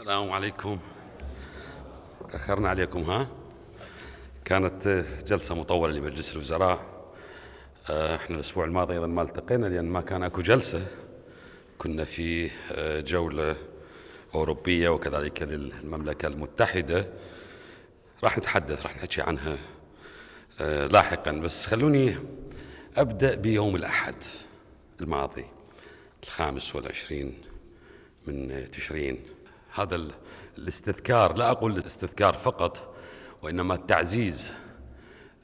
السلام عليكم تأخرنا عليكم ها كانت جلسة مطولة لمجلس الوزراء آه، احنا الأسبوع الماضي أيضا ما التقينا لأن ما كان أكو جلسة كنا في آه، جولة أوروبية وكذلك للمملكة المتحدة راح نتحدث راح نحكي عنها آه، لاحقا بس خلوني أبدأ بيوم الأحد الماضي الخامس والعشرين من تشرين هذا الاستذكار لا أقول الاستذكار فقط وإنما التعزيز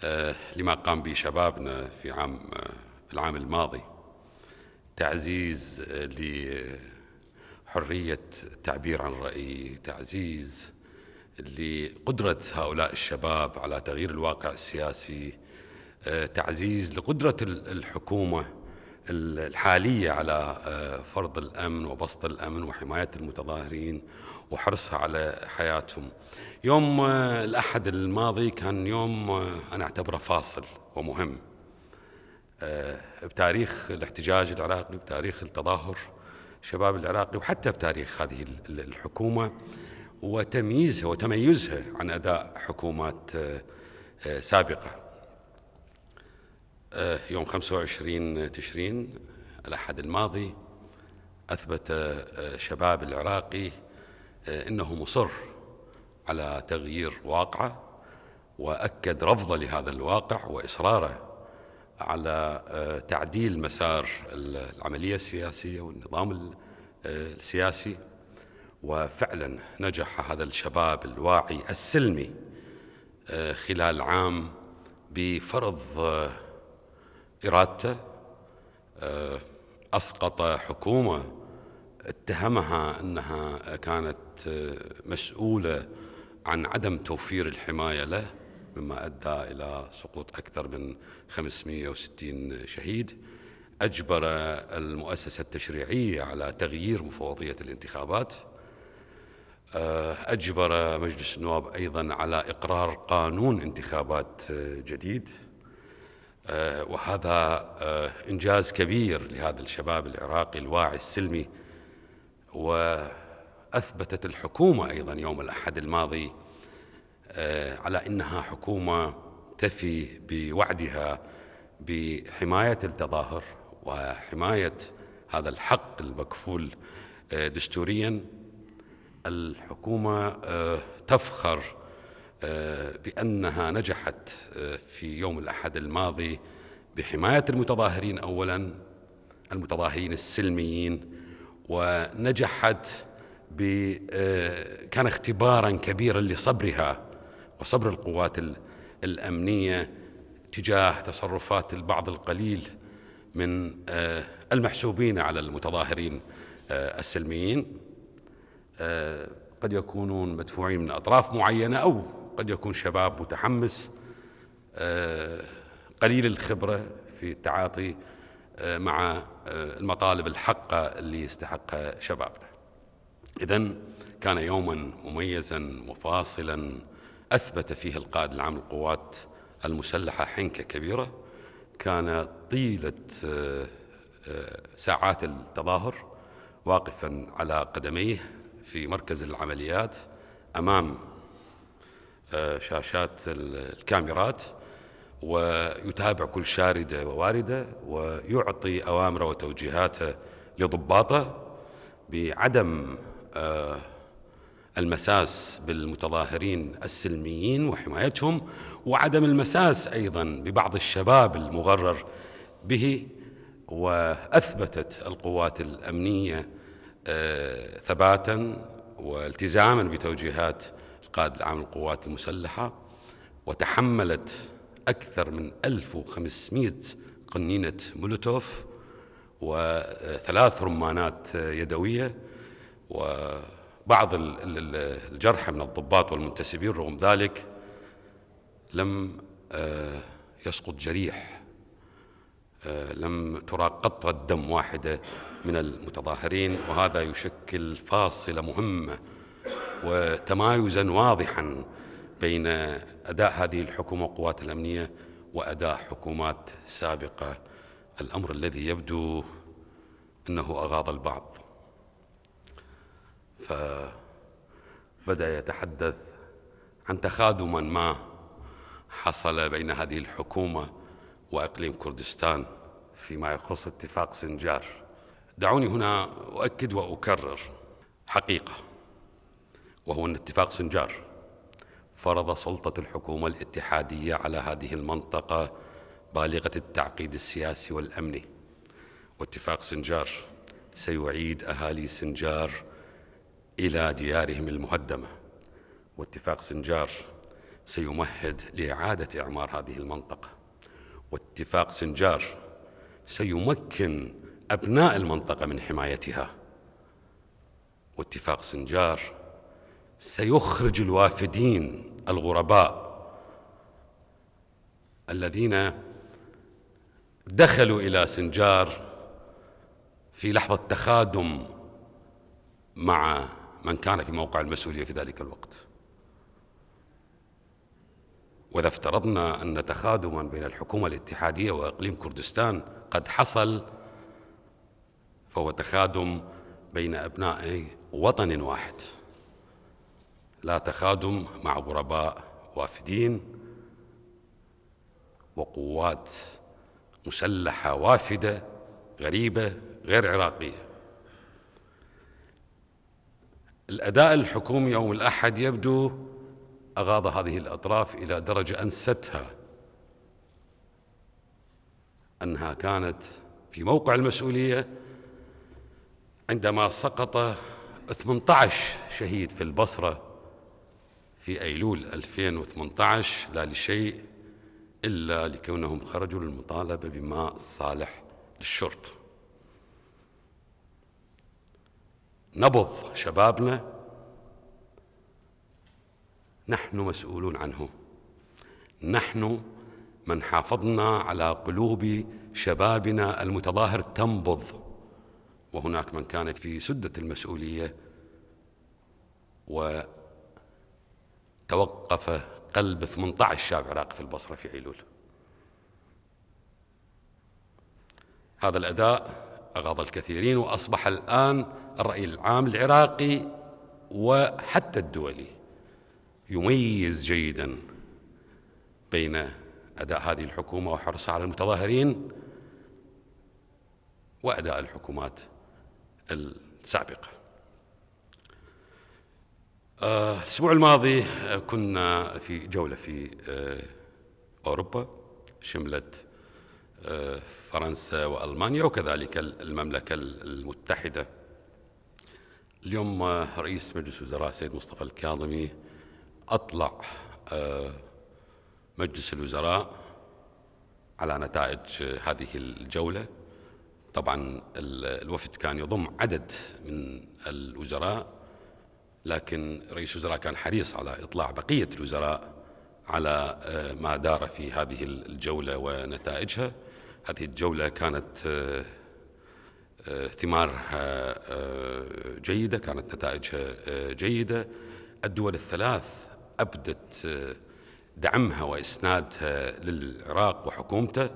آه، لما قام به شبابنا في عام آه، في العام الماضي تعزيز آه، لحرية التعبير عن الرأي تعزيز لقدرة هؤلاء الشباب على تغيير الواقع السياسي تعزيز لقدرة الحكومة الحالية على آه، فرض الأمن وبسط الأمن وحماية المتظاهرين وحرصها على حياتهم يوم آه، الأحد الماضي كان يوم آه، أنا أعتبره فاصل ومهم بتاريخ الاحتجاج العراقي بتاريخ التظاهر شباب العراقي وحتى بتاريخ هذه الحكومة وتمييزها وتميزها عن أداء حكومات سابقة آه، يوم 25 تشرين الأحد الماضي أثبت الشباب آه، العراقي آه، أنه مصر على تغيير واقعه وأكد رفضه لهذا الواقع وإصراره على تعديل مسار العملية السياسية والنظام السياسي وفعلا نجح هذا الشباب الواعي السلمي خلال عام بفرض إرادته آه، أسقط حكومة اتهمها أنها كانت آه، مسؤولة عن عدم توفير الحماية له مما أدى إلى سقوط أكثر من 560 شهيد أجبر المؤسسة التشريعية على تغيير مفوضية الانتخابات آه، أجبر مجلس النواب أيضا على إقرار قانون انتخابات جديد آه، وهذا آه، إنجاز كبير لهذا الشباب العراقي الواعي السلمي وأثبتت الحكومة أيضا يوم الأحد الماضي آه، على أنها حكومة تفي بوعدها بحماية التظاهر وحماية هذا الحق المكفول دستوريا الحكومة تفخر آه، بأنها نجحت آه، في يوم الأحد الماضي بحماية المتظاهرين أولا المتظاهرين السلميين ونجحت آه، كان اختبارا كبيرا لصبرها وصبر القوات الأمنية تجاه تصرفات البعض القليل من المحسوبين على المتظاهرين السلميين قد يكونون مدفوعين من أطراف معينة أو قد يكون شباب متحمس آه، قليل الخبرة في التعاطي آه، مع آه، المطالب الحقة اللي يستحقها شبابنا إذا كان يوما مميزا وفاصلا أثبت فيه القائد العام للقوات المسلحة حنكة كبيرة كان طيلة ساعات التظاهر واقفا على قدميه في مركز العمليات أمام آه، شاشات الكاميرات ويتابع كل شاردة وواردة ويعطي أوامره وتوجيهاته لضباطه بعدم آه، المساس بالمتظاهرين السلميين وحمايتهم وعدم المساس أيضا ببعض الشباب المغرر به وأثبتت القوات الأمنية آه، ثباتا والتزاما بتوجيهات القائد العام للقوات المسلحة وتحملت أكثر من 1500 قنينة مولوتوف وثلاث رمانات يدوية وبعض الجرحى من الضباط والمنتسبين رغم ذلك لم آه، يسقط جريح آه، لم ترى قطرة دم واحدة من المتظاهرين وهذا يشكل فاصلة مهمة وتمايزا واضحا بين أداء هذه الحكومة وقوات الأمنية وأداء حكومات سابقة الأمر الذي يبدو أنه أغاض البعض فبدأ يتحدث عن تخادما ما حصل بين هذه الحكومة وإقليم كردستان فيما يخص اتفاق سنجار دعوني هنا أؤكد وأكرر حقيقة وهو أن اتفاق سنجار فرض سلطة الحكومة الاتحادية على هذه المنطقة بالغة التعقيد السياسي والأمني واتفاق سنجار سيعيد أهالي سنجار إلى ديارهم المهدمة واتفاق سنجار سيمهد لإعادة إعمار هذه المنطقة واتفاق سنجار سيمكن أبناء المنطقة من حمايتها واتفاق سنجار سيخرج الوافدين الغرباء الذين دخلوا الى سنجار في لحظه تخادم مع من كان في موقع المسؤوليه في ذلك الوقت واذا افترضنا ان تخادما بين الحكومه الاتحاديه واقليم كردستان قد حصل فهو تخادم بين ابناء وطن واحد لا تخادم مع غرباء وافدين وقوات مسلحة وافدة غريبة غير عراقية الأداء الحكومي يوم الأحد يبدو أغاض هذه الأطراف إلى درجة أنستها أنها كانت في موقع المسؤولية عندما سقط 18 شهيد في البصرة في أيلول 2018 لا لشيء إلا لكونهم خرجوا للمطالبة بماء صالح للشرط نبض شبابنا نحن مسؤولون عنه نحن من حافظنا على قلوب شبابنا المتظاهر تنبض وهناك من كان في سدة المسؤولية و توقف قلب 18 شاب عراقي في البصرة في أيلول هذا الأداء أغاض الكثيرين وأصبح الآن الرأي العام العراقي وحتى الدولي يميز جيدا بين أداء هذه الحكومة وحرصها على المتظاهرين وأداء الحكومات السابقة الأسبوع الماضي كنا في جولة في آه، أوروبا شملت آه، فرنسا وألمانيا وكذلك المملكة المتحدة اليوم آه، رئيس مجلس الوزراء سيد مصطفى الكاظمي أطلع مجلس الوزراء على نتائج هذه الجولة طبعا الوفد كان يضم عدد من الوزراء لكن رئيس الوزراء كان حريص على إطلاع بقية الوزراء على آه، ما دار في هذه الجولة ونتائجها هذه الجولة كانت آه، آه، ثمارها جيدة كانت نتائجها جيدة الدول الثلاث أبدت دعمها وإسنادها للعراق وحكومته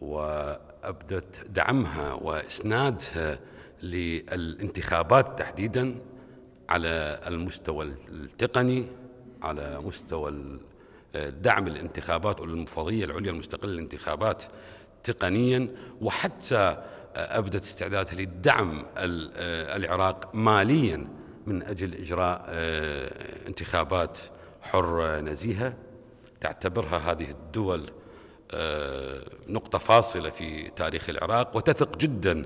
وأبدت دعمها وإسنادها للانتخابات تحديداً على المستوى التقني على مستوى دعم الانتخابات والمفوضية العليا المستقلة للانتخابات تقنيا وحتى أبدت استعدادها للدعم العراق ماليا من أجل إجراء آه، انتخابات حرة نزيهة تعتبرها هذه الدول آه، نقطة فاصلة في تاريخ العراق وتثق جدا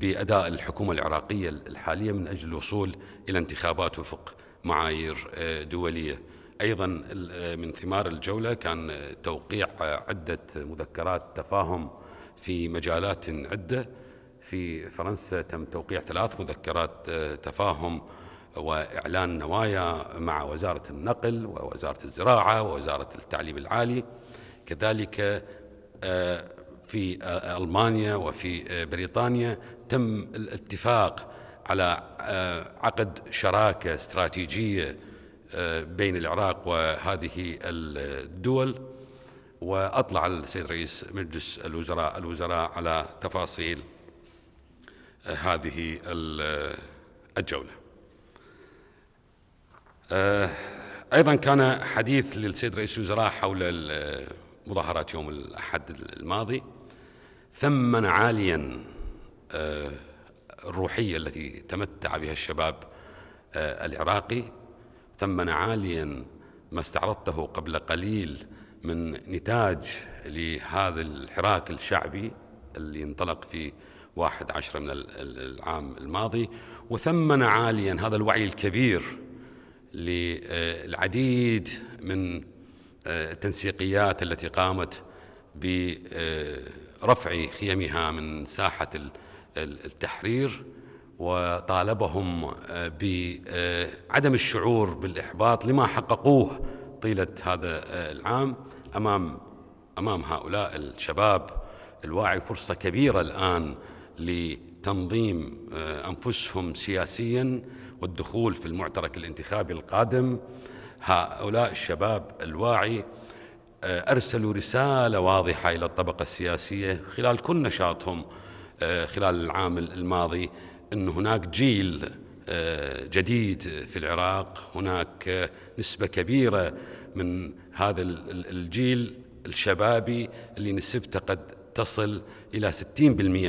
باداء الحكومه العراقيه الحاليه من اجل الوصول الى انتخابات وفق معايير آه، دوليه. ايضا آه، من ثمار الجوله كان آه، توقيع عده مذكرات تفاهم في مجالات عده في فرنسا تم توقيع ثلاث مذكرات تفاهم واعلان نوايا مع وزاره النقل ووزاره الزراعه ووزاره التعليم العالي كذلك في آه، ألمانيا وفي آه، بريطانيا تم الاتفاق على آه، عقد شراكة استراتيجية بين العراق وهذه الدول وأطلع السيد رئيس مجلس الوزراء الوزراء على تفاصيل هذه الجولة أيضا كان حديث للسيد رئيس الوزراء حول مظاهرات يوم الأحد الماضي ثمن عاليا آه، الروحية التي تمتع بها الشباب آه، العراقي ثمن عاليا ما استعرضته قبل قليل من نتاج لهذا الحراك الشعبي اللي انطلق في واحد عشر من العام الماضي وثمن عاليا هذا الوعي الكبير للعديد من آه، التنسيقيات التي قامت ب رفع خيمها من ساحة التحرير وطالبهم آه، بعدم آه، الشعور بالإحباط لما حققوه طيلة هذا آه، العام أمام أمام هؤلاء الشباب الواعي فرصة كبيرة الآن لتنظيم أنفسهم سياسيا والدخول في المعترك الانتخابي القادم هؤلاء الشباب الواعي آه، أرسلوا رسالة واضحة إلى الطبقة السياسية خلال كل نشاطهم آه، خلال العام الماضي أن هناك جيل آه، جديد في العراق هناك نسبة كبيرة من هذا الجيل الشبابي اللي نسبته قد تصل إلى 60%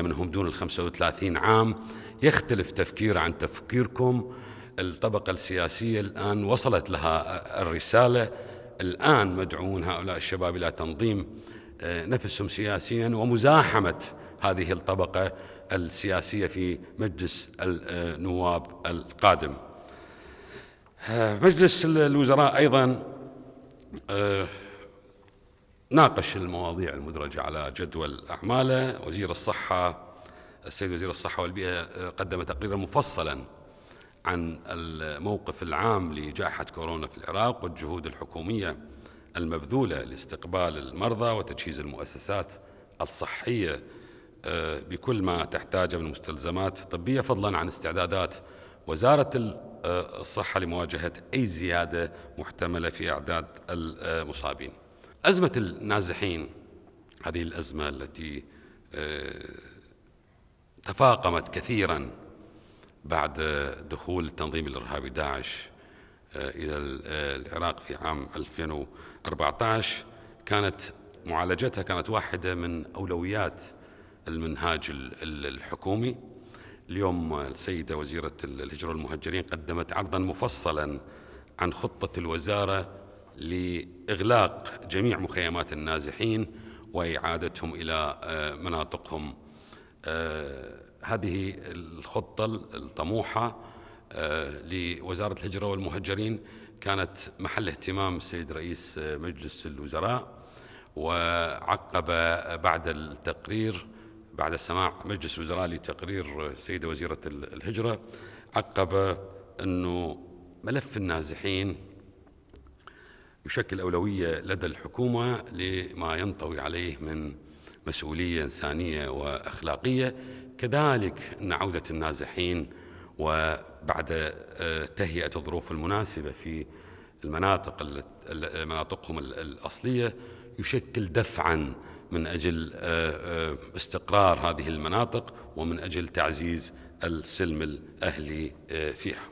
منهم دون ال 35 عام يختلف تفكير عن تفكيركم الطبقة السياسية الآن وصلت لها الرسالة الآن مدعوون هؤلاء الشباب إلى تنظيم آه، نفسهم سياسيا ومزاحمة هذه الطبقة السياسية في مجلس النواب القادم آه، مجلس الوزراء أيضا آه، ناقش المواضيع المدرجة على جدول أعماله وزير الصحة السيد وزير الصحة والبيئة قدم تقريرا مفصلا عن الموقف العام لجائحة كورونا في العراق والجهود الحكومية المبذولة لاستقبال المرضى وتجهيز المؤسسات الصحية آه، بكل ما تحتاجه من مستلزمات طبية فضلا عن استعدادات وزارة آه، الصحة لمواجهة أي زيادة محتملة في أعداد المصابين أزمة النازحين هذه الأزمة التي آه، تفاقمت كثيرا بعد دخول التنظيم الإرهابي داعش آه، إلى آه، العراق في عام 2014 كانت معالجتها كانت واحدة من أولويات المنهاج الحكومي اليوم السيدة وزيرة الهجرة والمهجرين قدمت عرضا مفصلا عن خطة الوزارة لإغلاق جميع مخيمات النازحين وإعادتهم إلى آه، مناطقهم آه، هذه الخطة الطموحة آه، لوزارة الهجرة والمهجرين كانت محل اهتمام السيد رئيس مجلس الوزراء وعقب بعد التقرير بعد سماع مجلس الوزراء لتقرير السيدة وزيرة الهجرة عقب أنه ملف النازحين يشكل أولوية لدى الحكومة لما ينطوي عليه من مسؤولية إنسانية وأخلاقية كذلك أن عودة النازحين وبعد آه، تهيئة الظروف المناسبة في المناطق مناطقهم الأصلية يشكل دفعا من أجل آه، آه، استقرار هذه المناطق ومن أجل تعزيز السلم الأهلي فيها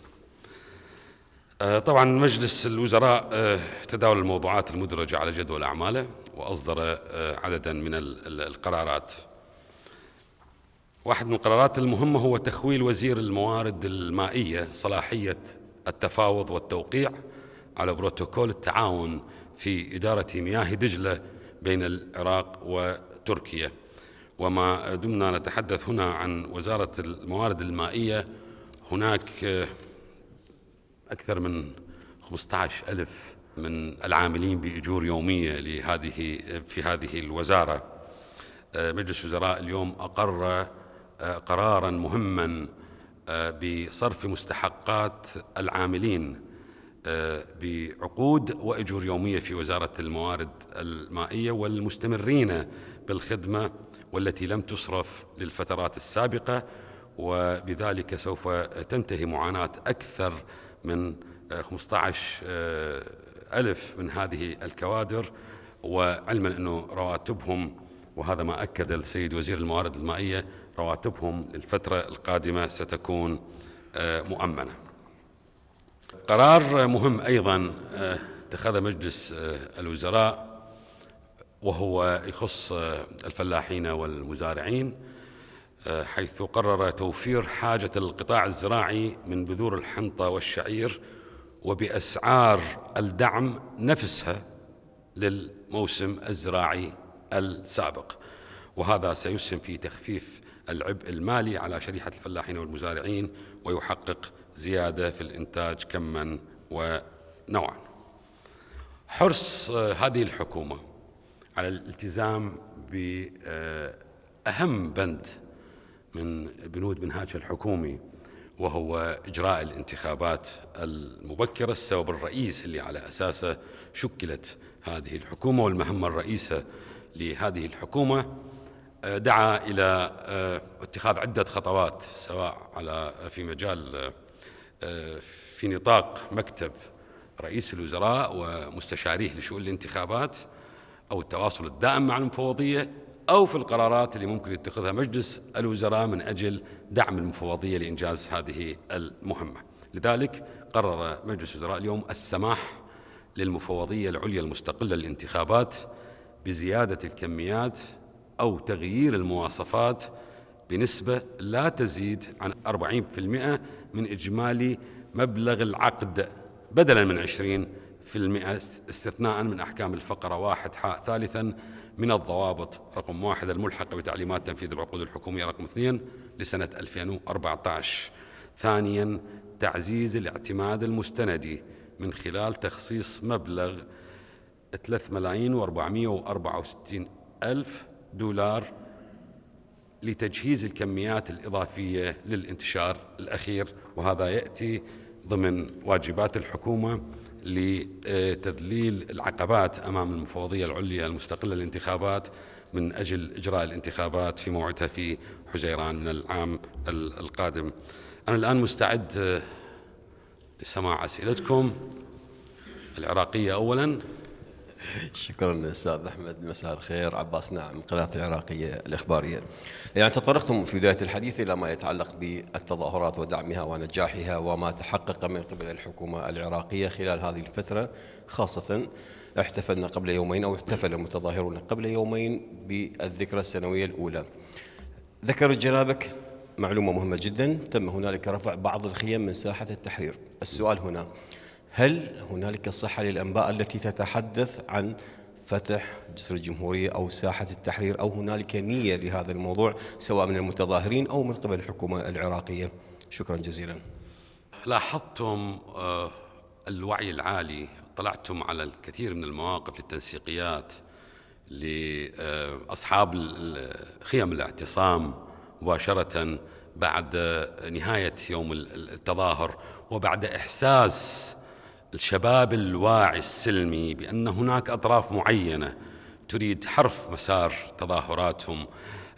آه، طبعا مجلس الوزراء آه، تداول الموضوعات المدرجة على جدول أعماله وأصدر آه، عددا من القرارات واحد من القرارات المهمة هو تخويل وزير الموارد المائية صلاحية التفاوض والتوقيع على بروتوكول التعاون في إدارة مياه دجلة بين العراق وتركيا وما دمنا نتحدث هنا عن وزارة الموارد المائية هناك أكثر من 15 ألف من العاملين بأجور يومية لهذه في هذه الوزارة آه، مجلس الوزراء اليوم أقر آه، قرارا مهما آه، بصرف مستحقات العاملين بعقود وأجور يومية في وزارة الموارد المائية والمستمرين بالخدمة والتي لم تصرف للفترات السابقة وبذلك سوف تنتهي معاناة أكثر من 15 آه، آه، ألف من هذه الكوادر وعلما أنه رواتبهم وهذا ما أكد السيد وزير الموارد المائية رواتبهم للفترة القادمة ستكون آه، مؤمنة قرار مهم أيضا اتخذ مجلس الوزراء وهو يخص الفلاحين والمزارعين حيث قرر توفير حاجة القطاع الزراعي من بذور الحنطة والشعير وبأسعار الدعم نفسها للموسم الزراعي السابق وهذا سيسهم في تخفيف العبء المالي على شريحة الفلاحين والمزارعين ويحقق زيادة في الإنتاج كما ونوعا حرص آه، هذه الحكومة على الالتزام بأهم بند من بنود منهاجها الحكومي وهو إجراء الانتخابات المبكرة السبب الرئيس اللي على أساسه شكلت هذه الحكومة والمهمة الرئيسة لهذه الحكومة آه، دعا إلى آه، اتخاذ عدة خطوات سواء على آه، في مجال في نطاق مكتب رئيس الوزراء ومستشاريه لشؤون الانتخابات أو التواصل الدائم مع المفوضية أو في القرارات اللي ممكن يتخذها مجلس الوزراء من أجل دعم المفوضية لإنجاز هذه المهمة لذلك قرر مجلس الوزراء اليوم السماح للمفوضية العليا المستقلة للانتخابات بزيادة الكميات أو تغيير المواصفات بنسبة لا تزيد عن 40% من إجمالي مبلغ العقد بدلا من 20% استثناء من أحكام الفقرة واحد حاء ثالثا من الضوابط رقم واحد الملحقة بتعليمات تنفيذ العقود الحكومية رقم اثنين لسنة 2014 ثانيا تعزيز الاعتماد المستندي من خلال تخصيص مبلغ 3 ملايين و464 ألف دولار لتجهيز الكميات الإضافية للانتشار الأخير وهذا يأتي ضمن واجبات الحكومة لتذليل العقبات أمام المفوضية العليا المستقلة للانتخابات من أجل إجراء الانتخابات في موعدها في حزيران من العام القادم أنا الآن مستعد لسماع أسئلتكم العراقية أولاً شكرا استاذ احمد مساء الخير عباس نعم قناه العراقيه الاخباريه يعني تطرقتم في بدايه الحديث الى ما يتعلق بالتظاهرات ودعمها ونجاحها وما تحقق من قبل الحكومه العراقيه خلال هذه الفتره خاصه احتفلنا قبل يومين او احتفل المتظاهرون قبل يومين بالذكرى السنويه الاولى ذكر جنابك معلومه مهمه جدا تم هنالك رفع بعض الخيم من ساحه التحرير السؤال هنا هل هنالك صحة للأنباء التي تتحدث عن فتح جسر الجمهورية أو ساحة التحرير أو هنالك نية لهذا الموضوع سواء من المتظاهرين أو من قبل الحكومة العراقية شكرا جزيلا لاحظتم آه، الوعي العالي طلعتم على الكثير من المواقف للتنسيقيات لأصحاب خيم الاعتصام مباشرة بعد نهاية يوم التظاهر وبعد إحساس الشباب الواعي السلمي بأن هناك أطراف معينة تريد حرف مسار تظاهراتهم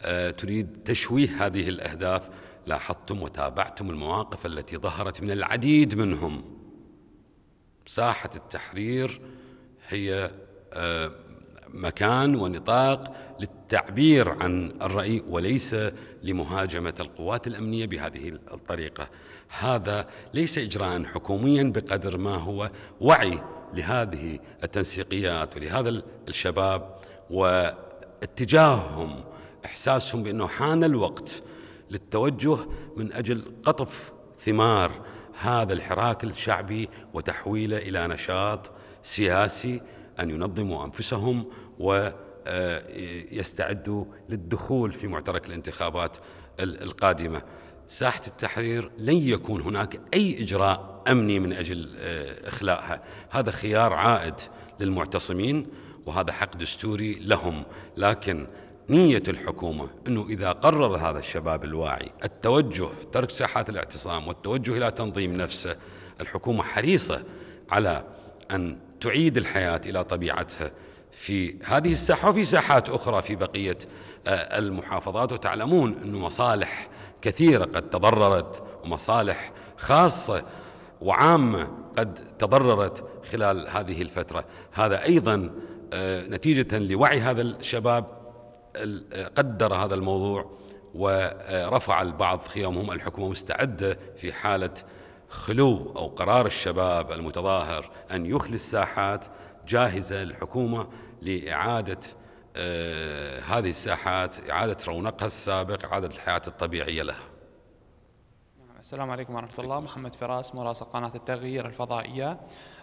آه، تريد تشويه هذه الأهداف لاحظتم وتابعتم المواقف التي ظهرت من العديد منهم ساحة التحرير هي آه، مكان ونطاق للتعبير عن الرأي وليس لمهاجمة القوات الأمنية بهذه الطريقة هذا ليس إجراء حكوميا بقدر ما هو وعي لهذه التنسيقيات ولهذا الشباب واتجاههم إحساسهم بأنه حان الوقت للتوجه من أجل قطف ثمار هذا الحراك الشعبي وتحويله إلى نشاط سياسي أن ينظموا أنفسهم ويستعدوا آه، للدخول في معترك الانتخابات القادمة ساحة التحرير لن يكون هناك أي إجراء أمني من أجل آه، إخلاءها هذا خيار عائد للمعتصمين وهذا حق دستوري لهم لكن نية الحكومة أنه إذا قرر هذا الشباب الواعي التوجه ترك ساحات الاعتصام والتوجه إلى تنظيم نفسه الحكومة حريصة على أن تعيد الحياة إلى طبيعتها في هذه الساحة وفي ساحات أخرى في بقية آه، المحافظات وتعلمون أن مصالح كثيرة قد تضررت ومصالح خاصة وعامة قد تضررت خلال هذه الفترة هذا أيضا آه، نتيجة لوعي هذا الشباب آه، قدر هذا الموضوع ورفع البعض خيامهم الحكومة مستعدة في حالة خلو أو قرار الشباب المتظاهر أن يخلي الساحات جاهزة الحكومة لإعادة آه، هذه الساحات إعادة رونقها السابق إعادة الحياة الطبيعية لها السلام عليكم ورحمة الله محمد فراس مراسل قناة التغيير الفضائية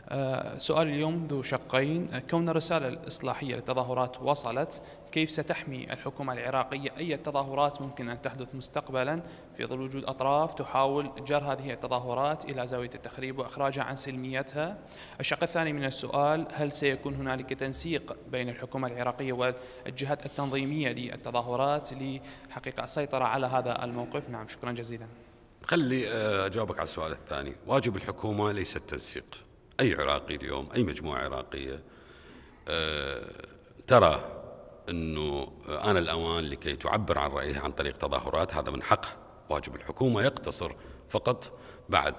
آه، سؤال اليوم ذو شقين آه، كون الرسالة الإصلاحية للتظاهرات وصلت كيف ستحمي الحكومة العراقية أي تظاهرات ممكن أن تحدث مستقبلا في ظل وجود أطراف تحاول جر هذه التظاهرات إلى زاوية التخريب وإخراجها عن سلميتها الشق الثاني من السؤال هل سيكون هنالك تنسيق بين الحكومة العراقية والجهات التنظيمية للتظاهرات لحقيقة السيطرة على هذا الموقف نعم شكرا جزيلا خلي آه، أجاوبك على السؤال الثاني واجب الحكومة ليس التنسيق أي عراقي اليوم أي مجموعة عراقية آه، ترى أنه آن الأوان لكي تعبر عن رأيها عن طريق تظاهرات هذا من حقها، واجب الحكومة يقتصر فقط بعد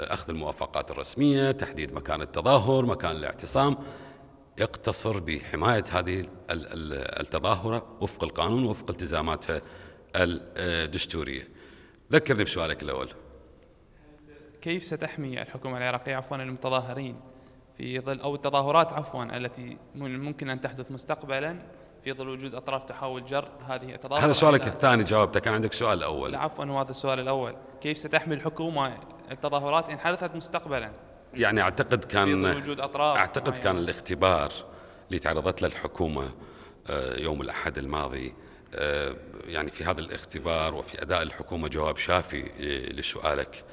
آه، أخذ الموافقات الرسمية تحديد مكان التظاهر مكان الاعتصام يقتصر بحماية هذه التظاهرة وفق القانون وفق التزاماتها الدستورية ذكرني بسؤالك الأول كيف ستحمي الحكومة العراقية عفوا المتظاهرين في ظل أو التظاهرات عفوا التي من ممكن أن تحدث مستقبلا في ظل وجود أطراف تحاول جر هذه التظاهرات هذا سؤالك الثاني جاوبته كان عندك سؤال الأول عفوا هو هذا السؤال الأول كيف ستحمي الحكومة التظاهرات إن حدثت مستقبلا يعني أعتقد كان في وجود أطراف أعتقد كان الاختبار اللي تعرضت له الحكومة آه، يوم الأحد الماضي آه، يعني في هذا الاختبار وفي أداء الحكومة جواب شافي لسؤالك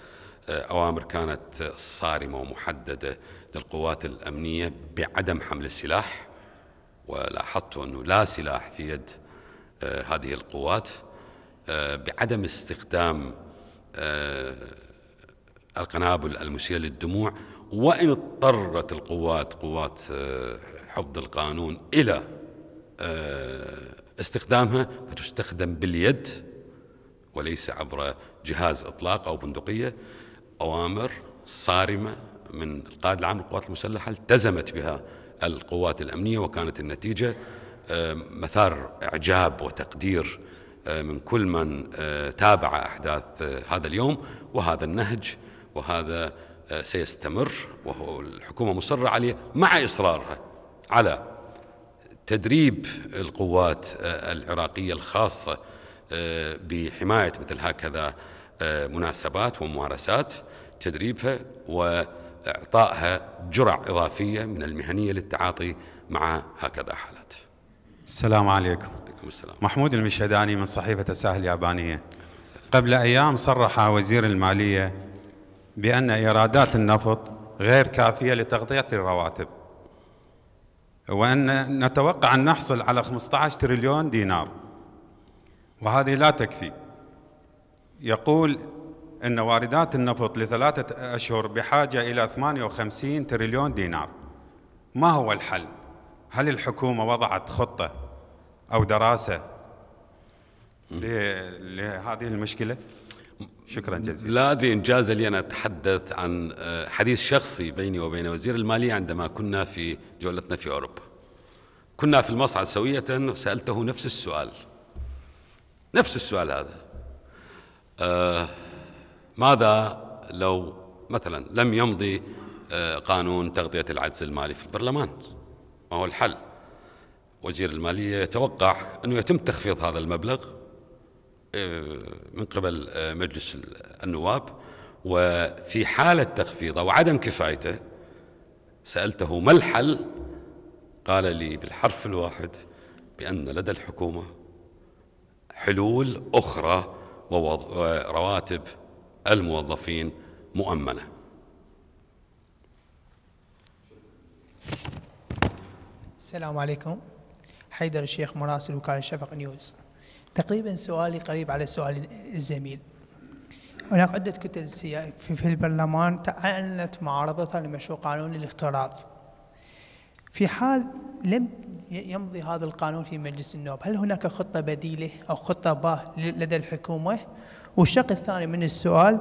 آه، أوامر كانت صارمة ومحددة للقوات الأمنية بعدم حمل السلاح ولاحظت أنه لا سلاح في يد آه، هذه القوات بعدم استخدام القنابل المسيلة للدموع وإن اضطرت القوات قوات حفظ القانون إلى استخدامها فتستخدم باليد وليس عبر جهاز إطلاق أو بندقية أوامر صارمة من القائد العام للقوات المسلحة التزمت بها القوات الأمنية وكانت النتيجة آه، مثار إعجاب وتقدير آه، من كل من آه، تابع أحداث هذا اليوم وهذا النهج وهذا سيستمر وهو الحكومة مصرة عليه مع إصرارها على تدريب القوات آه، العراقية الخاصة آه، بحماية مثل هكذا آه، مناسبات وممارسات تدريبها وإعطائها جرع إضافية من المهنية للتعاطي مع هكذا حالات السلام عليكم عليكم السلام محمود المشهداني من صحيفة الساحل اليابانية قبل أيام صرح وزير المالية بأن إيرادات النفط غير كافية لتغطية الرواتب وأن نتوقع أن نحصل على 15 تريليون دينار وهذه لا تكفي يقول أن واردات النفط لثلاثة أشهر بحاجة إلى 58 تريليون دينار ما هو الحل؟ هل الحكومة وضعت خطة أو دراسة لهذه المشكلة؟ شكرا جزيلا لا أدري إن جاز لي أن أتحدث عن آه، حديث شخصي بيني وبين وزير المالية عندما كنا في جولتنا في أوروبا كنا في المصعد سوية وسالته نفس السؤال نفس السؤال هذا آه ماذا لو مثلا لم يمضي آه، قانون تغطية العجز المالي في البرلمان ما هو الحل وزير المالية يتوقع أنه يتم تخفيض هذا المبلغ آه، من قبل آه، مجلس النواب وفي حالة تخفيضه وعدم كفايته سألته ما الحل قال لي بالحرف الواحد بأن لدى الحكومة حلول أخرى ورواتب الموظفين مؤمنة السلام عليكم حيدر الشيخ مراسل وكالة شفق نيوز تقريبا سؤالي قريب على سؤال الزميل هناك عدة كتل في البرلمان أعلنت معارضتها لمشروع قانون الاختراط في حال لم يمضي هذا القانون في مجلس النواب هل هناك خطة بديلة أو خطة باه لدى الحكومة والشق الثاني من السؤال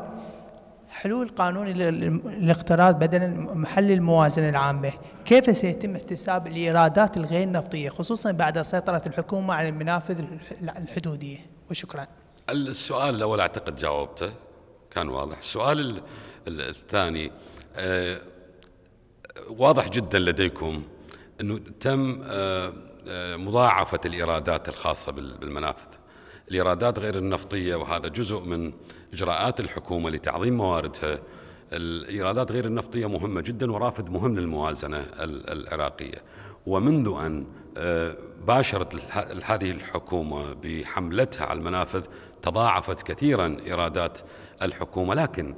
حلول قانون الاقتراض بدلا محل الموازنة العامة كيف سيتم احتساب الإيرادات الغير نفطية خصوصا بعد سيطرة الحكومة على المنافذ الحدودية وشكرا السؤال الأول أعتقد جاوبته كان واضح السؤال الثاني آه، واضح جدا لديكم أنه تم آه، آه، مضاعفة الإيرادات الخاصة بالمنافذ الإيرادات غير النفطية وهذا جزء من إجراءات الحكومة لتعظيم مواردها الإيرادات غير النفطية مهمة جدا ورافد مهم للموازنة العراقية ومنذ أن آه، باشرت هذه الحكومة بحملتها على المنافذ تضاعفت كثيرا إيرادات الحكومة لكن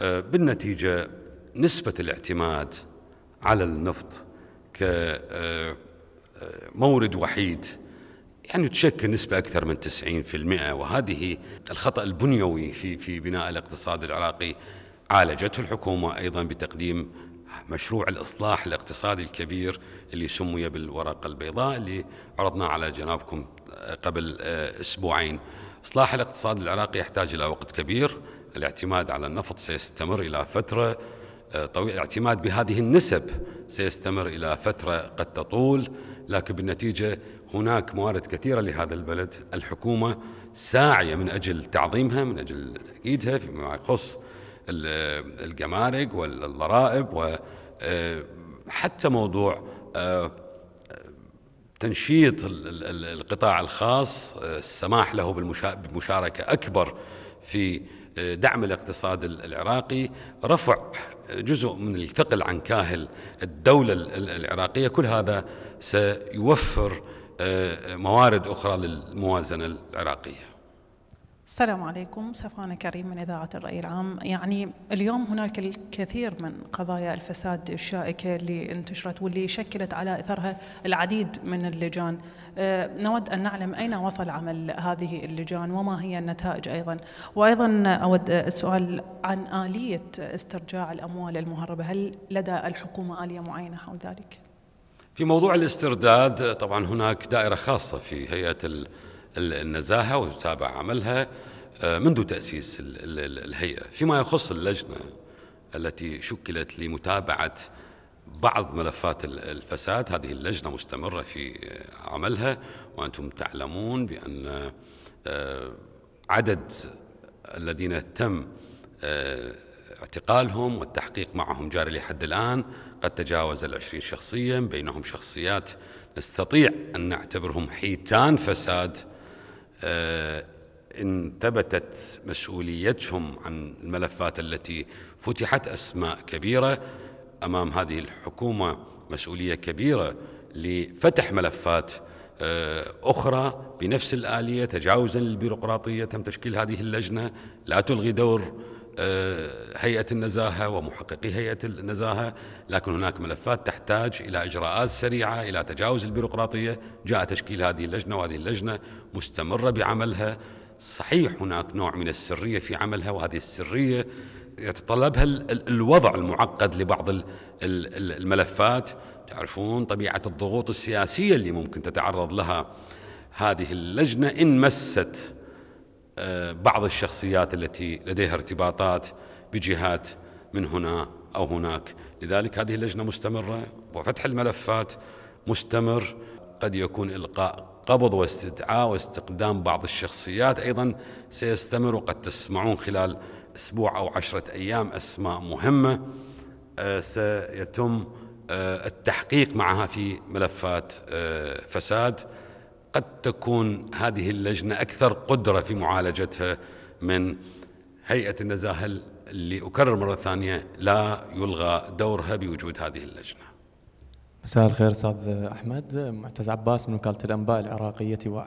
آه، بالنتيجة نسبة الاعتماد على النفط كمورد آه، وحيد يعني تشكل نسبة أكثر من 90% وهذه الخطأ البنيوي في في بناء الاقتصاد العراقي عالجته الحكومة أيضا بتقديم مشروع الإصلاح الاقتصادي الكبير اللي سمي بالورقة البيضاء اللي عرضناه على جنابكم قبل آه، أسبوعين إصلاح الاقتصاد العراقي يحتاج إلى وقت كبير الاعتماد على النفط سيستمر إلى فترة آه، طويل الاعتماد بهذه النسب سيستمر إلى فترة قد تطول لكن بالنتيجة هناك موارد كثيرة لهذا البلد الحكومة ساعية من أجل تعظيمها من أجل تأكيدها فيما يخص الجمارك والضرائب وحتى آه، موضوع آه، تنشيط القطاع الخاص آه، السماح له بمشاركه أكبر في دعم الاقتصاد العراقي رفع جزء من الثقل عن كاهل الدولة العراقية كل هذا سيوفر موارد أخرى للموازنة العراقية السلام عليكم سفانة كريم من إذاعة الرأي العام يعني اليوم هناك الكثير من قضايا الفساد الشائكة اللي انتشرت واللي شكلت على إثرها العديد من اللجان أه، نود أن نعلم أين وصل عمل هذه اللجان وما هي النتائج أيضا وأيضا أود السؤال عن آلية استرجاع الأموال المهربة هل لدى الحكومة آلية معينة حول ذلك؟ في موضوع الاسترداد طبعا هناك دائرة خاصة في هيئة النزاهة وتتابع عملها آه، منذ تأسيس الهيئة فيما يخص اللجنة التي شكلت لمتابعة بعض ملفات الفساد هذه اللجنة مستمرة في آه، عملها وأنتم تعلمون بأن آه، عدد الذين تم اعتقالهم والتحقيق معهم جاري لحد الآن قد تجاوز العشرين شخصيا بينهم شخصيات نستطيع أن نعتبرهم حيتان فساد آه، إن ثبتت مسؤوليتهم عن الملفات التي فتحت أسماء كبيرة أمام هذه الحكومة مسؤولية كبيرة لفتح ملفات آه، أخرى بنفس الآلية تجاوزا للبيروقراطية تم تشكيل هذه اللجنة لا تلغي دور آه، هيئة النزاهة ومحققي هيئة النزاهة لكن هناك ملفات تحتاج إلى إجراءات سريعة إلى تجاوز البيروقراطية جاء تشكيل هذه اللجنة وهذه اللجنة مستمرة بعملها صحيح هناك نوع من السرية في عملها وهذه السرية يتطلبها الوضع المعقد لبعض الملفات تعرفون طبيعة الضغوط السياسية اللي ممكن تتعرض لها هذه اللجنة إن مست بعض الشخصيات التي لديها ارتباطات بجهات من هنا أو هناك لذلك هذه اللجنة مستمرة وفتح الملفات مستمر قد يكون إلقاء قبض واستدعاء واستقدام بعض الشخصيات أيضا سيستمر وقد تسمعون خلال أسبوع أو عشرة أيام أسماء مهمة آه، سيتم آه، التحقيق معها في ملفات آه، فساد قد تكون هذه اللجنة أكثر قدرة في معالجتها من هيئة النزاهة اللي أكرر مرة ثانية لا يلغى دورها بوجود هذه اللجنة مساء الخير أستاذ أحمد معتز عباس من وكالة الأنباء العراقية و...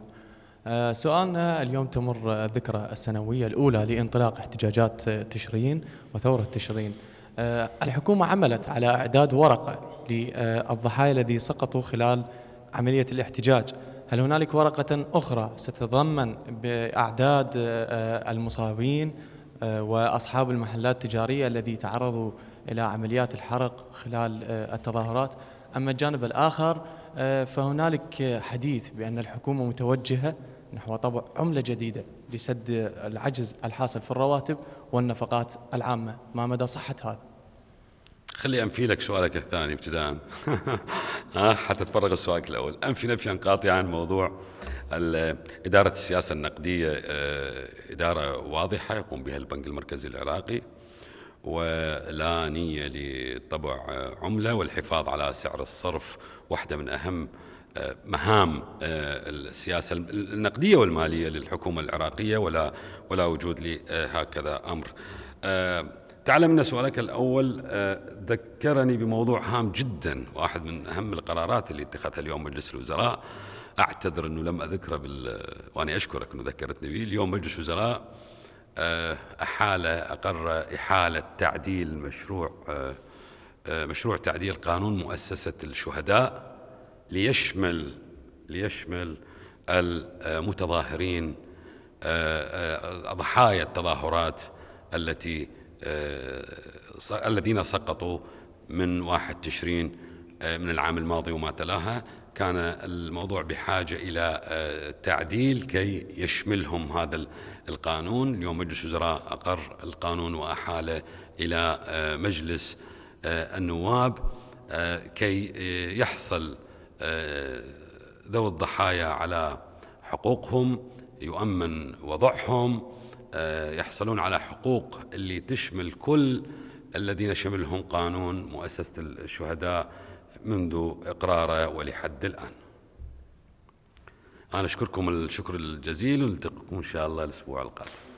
آه، سؤالنا آه، اليوم تمر الذكرى السنوية الأولى لانطلاق احتجاجات آه، تشرين وثورة تشرين الحكومة عملت على إعداد ورقة للضحايا الذي سقطوا خلال عملية الاحتجاج هل هنالك ورقة أخرى ستتضمن بأعداد آه، المصابين آه، وأصحاب المحلات التجارية الذي تعرضوا إلى عمليات الحرق خلال آه، التظاهرات أما الجانب الآخر فهنالك حديث بأن الحكومة متوجهة نحو طبع عملة جديدة لسد العجز الحاصل في الرواتب والنفقات العامة ما مدى صحة هذا؟ خلي أنفي لك سؤالك الثاني ابتداء حتى تفرغ سؤالك الأول أنفي نفيا قاطعا موضوع إدارة السياسة النقدية آه، إدارة واضحة يقوم بها البنك المركزي العراقي ولا نية لطبع آه، عملة والحفاظ على سعر الصرف واحدة من أهم آه، مهام السياسة النقدية والمالية للحكومة العراقية ولا ولا وجود لهكذا أمر تعلمنا سؤالك الأول آه، ذكرني بموضوع هام جدا واحد من أهم القرارات اللي اتخذها اليوم مجلس الوزراء أعتذر أنه لم أذكره بال... وأنا أشكرك أنه ذكرتني به اليوم مجلس الوزراء آه، أحال أقر إحالة تعديل مشروع آه، مشروع تعديل قانون مؤسسة الشهداء ليشمل ليشمل المتظاهرين ضحايا التظاهرات التي آه، الذين سقطوا من 1 تشرين آه، من العام الماضي وما تلاها كان الموضوع بحاجة إلى آه، تعديل كي يشملهم هذا القانون اليوم مجلس الوزراء أقر القانون وأحاله إلى مجلس النواب كي يحصل ذوي الضحايا على حقوقهم يؤمن وضعهم آه، يحصلون على حقوق اللي تشمل كل الذين شملهم قانون مؤسسة الشهداء منذ إقراره ولحد الآن أنا أشكركم الشكر الجزيل ونلتقيكم إن شاء الله الأسبوع القادم